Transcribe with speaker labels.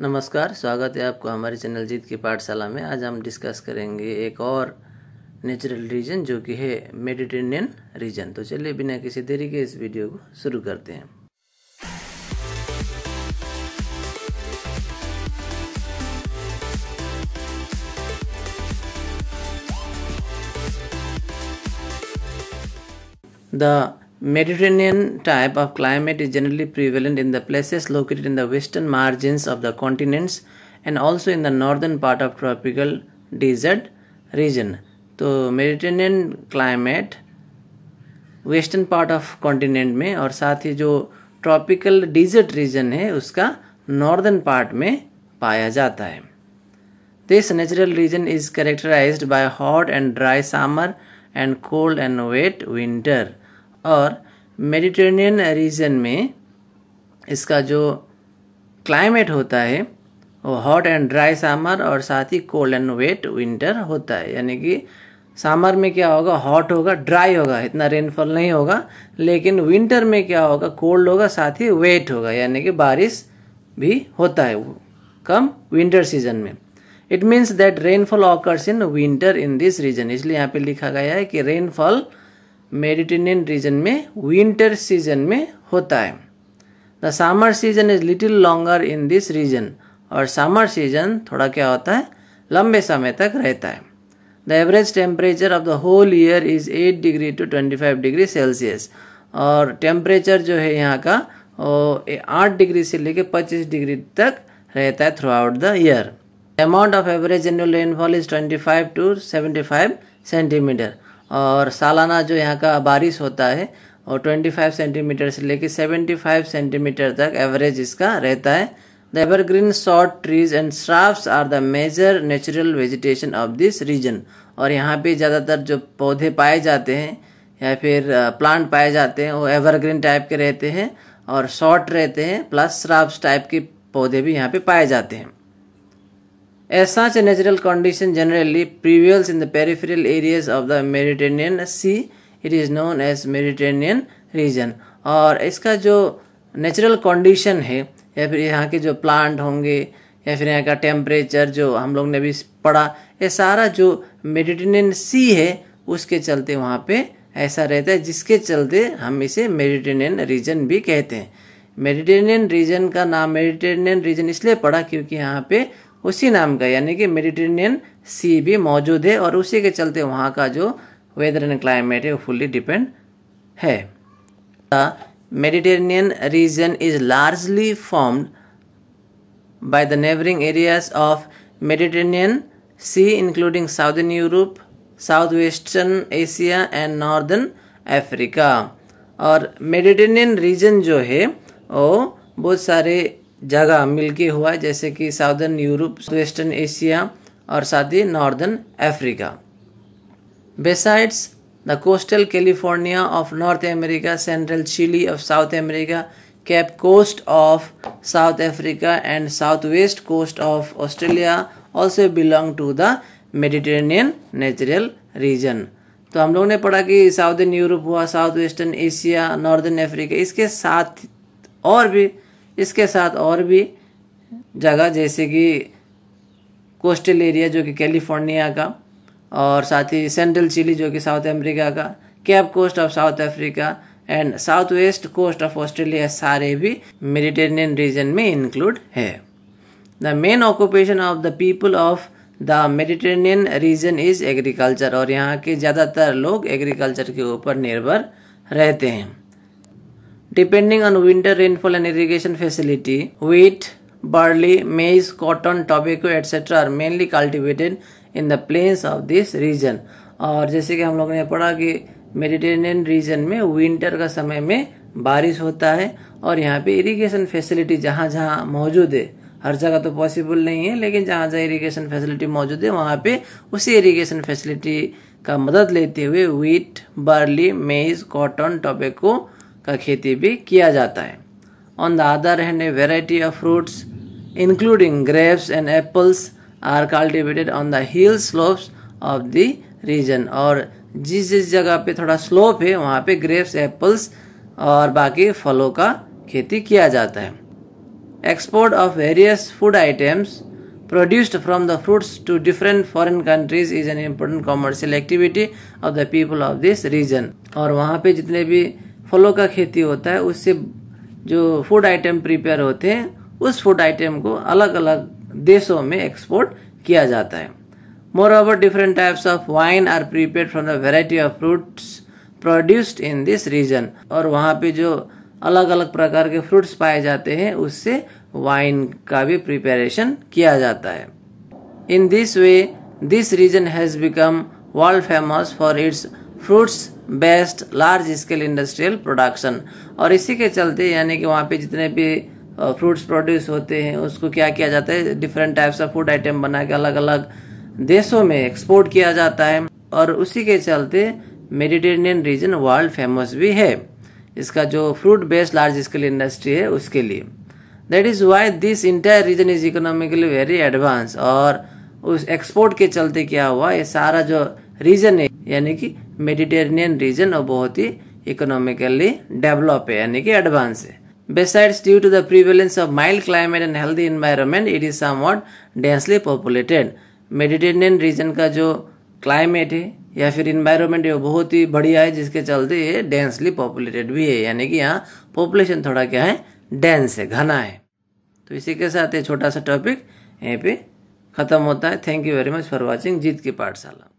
Speaker 1: नमस्कार स्वागत है आपको हमारे चैनल जीत की पाठशाला में आज हम डिस्कस करेंगे एक और नेचुरल रीजन जो कि है मेडिटेरेनियन रीजन तो चलिए बिना किसी देरी के इस वीडियो को शुरू करते हैं the Mediterranean type of climate is generally prevalent in the places located in the western margins of the continents and also in the northern part of tropical desert region. तो Mediterranean climate western part of continent में और साथ ही जो tropical desert region है उसका northern part में पाया जाता है This natural region is characterized by hot and dry summer and cold and wet winter. और मेडिटेरेनियन रीजन में इसका जो क्लाइमेट होता है वो हॉट एंड ड्राई सामर और साथ ही कोल्ड एंड वेट विंटर होता है यानी कि सामर में क्या होगा हॉट होगा ड्राई होगा इतना रेनफॉल नहीं होगा लेकिन विंटर में क्या होगा कोल्ड होगा साथ ही वेट होगा यानी कि बारिश भी होता है कम विंटर सीजन में it means that rainfall occurs in winter in this region इसलिए यहाँ पे लिखा गया है कि रेनफॉल मेडिटेनियन रीजन में विंटर सीजन में होता है the summer season is little longer in this region और समर सीजन थोड़ा क्या होता है लंबे समय तक रहता है the average temperature of the whole year is 8 degree to 25 degree Celsius और टेम्परेचर जो है यहाँ का वो आठ डिग्री से लेकर पच्चीस डिग्री तक रहता है throughout the year amount of average annual rainfall is 25 to 75 centimetre और सालाना जो यहाँ का बारिश होता है और 25 सेंटीमीटर से लेकर 75 सेंटीमीटर तक एवरेज इसका रहता है the evergreen short trees and shrubs are the major natural vegetation of this region और यहाँ पे ज़्यादातर जो पौधे पाए जाते हैं या फिर प्लांट पाए जाते हैं वो एवरग्रीन टाइप के रहते हैं और शॉर्ट रहते हैं प्लस श्राफ्स टाइप के पौधे भी यहाँ पे पाए जाते हैं As such, a natural condition generally prevails in the peripheral areas of the Mediterranean Sea. It is known as Mediterranean region. और इसका जो natural condition है या फिर यहाँ के जो plant होंगे या फिर यहाँ का temperature जो हम लोग ने भी पढ़ा ये सारा जो Mediterranean Sea है उसके चलते वहाँ पे ऐसा रहता है जिसके चलते हम इसे Mediterranean region भी कहते हैं Mediterranean region का नाम Mediterranean region इसलिए पड़ा क्योंकि यहाँ पे उसी नाम का यानी कि मेडिटेरियन सी भी मौजूद है और उसी के चलते वहाँ का जो वेदर एंड क्लाइमेट है वो फुल्ली डिपेंड है the Mediterranean region is largely formed by the neighbouring areas of Mediterranean sea including southern Europe south western Asia and northern Africa और मेडिटेरियन रीजन जो है वो बहुत सारे जगह मिलके हुआ है जैसे कि साउदर्न यूरोप वेस्टर्न एशिया और साथ ही northern Africa besides the coastal California of north America central Chile of south America cape coast of south Africa and south west coast of Australia also belong to the Mediterranean natural region तो हम लोगों ने पढ़ा कि southern Europe हुआ south western Asia northern Africa इसके साथ और भी इसके साथ और भी जगह जैसे कि कोस्टल एरिया जो कि कैलिफोर्निया का और साथ ही सेंट्रल चिली जो कि साउथ अमेरिका का cape coast of south Africa and south west coast of Australia सारे भी मेडिटेरेनियन रीजन में इंक्लूड है the main occupation of the people of the Mediterranean region is agriculture और यहाँ के ज़्यादातर लोग एग्रीकल्चर के ऊपर निर्भर रहते हैं Depending on winter rainfall and irrigation facility, wheat, barley, maize, cotton, tobacco, etc. are mainly cultivated in the plains of this region. और जैसे कि हम लोग ने पढ़ा कि मेडिटेरेनियन रीजन में विंटर का समय में बारिश होता है और यहाँ पे इरिगेशन फैसिलिटी जहाँ जहाँ मौजूद है हर जगह तो पॉसिबल नहीं है लेकिन जहाँ जहाँ इरिगेशन फैसिलिटी मौजूद है वहाँ पे उसी इरिगेशन फैसिलिटी का मदद लेते हुए wheat barley maize cotton tobacco का खेती भी किया जाता है on the other hand a variety of fruits including grapes and apples are cultivated on the hill slopes of the region और जिस जिस जगह पे थोड़ा स्लोप है वहाँ पे ग्रेप्स एप्पल्स और बाकी फलों का खेती किया जाता है export of various food items produced from the fruits to different foreign countries is an important commercial activity of the people of this region और वहाँ पे जितने भी फलों का खेती होता है उससे जो फूड आइटम प्रिपेयर होते हैं उस फूड आइटम को अलग अलग देशों में एक्सपोर्ट किया जाता है moreover different types of wine are prepare from the variety of fruits produced in this region और वहाँ पे जो अलग अलग प्रकार के फ्रूट्स पाए जाते हैं उससे वाइन का भी प्रिपेरेशन किया जाता है in this way this region has become world famous for its fruits based large scale industrial production और इसी के चलते यानी कि वहाँ पे जितने भी फ्रूट्स प्रोड्यूस होते हैं उसको क्या किया जाता है different types of food item बना के अलग अलग देशों में एक्सपोर्ट किया जाता है और उसी के चलते मेडिटेरेनियन रीजन वर्ल्ड फेमस भी है इसका जो fruit based large scale industry है उसके लिए that is why this entire region is economically very advance और उस एक्सपोर्ट के चलते क्या हुआ ये सारा जो रीजन है यानी कि मेडिटेरेनियन रीजन और बहुत ही इकोनॉमिकली डेवलप है यानी कि एडवांस है Besides, due to the prevalence of mild climate and healthy environment, it is somewhat densely populated Mediterranean region का जो क्लाइमेट है या फिर इन्वायरमेंट है वो बहुत ही बढ़िया है जिसके चलते ये डेंसली पॉपुलेटेड भी है यानी कि यहाँ पॉपुलेशन थोड़ा क्या है डेंस है घना है तो इसी के साथ ये छोटा सा टॉपिक यहाँ पे ख़त्म होता है thank you very much for watching Jeet ki पाठशाला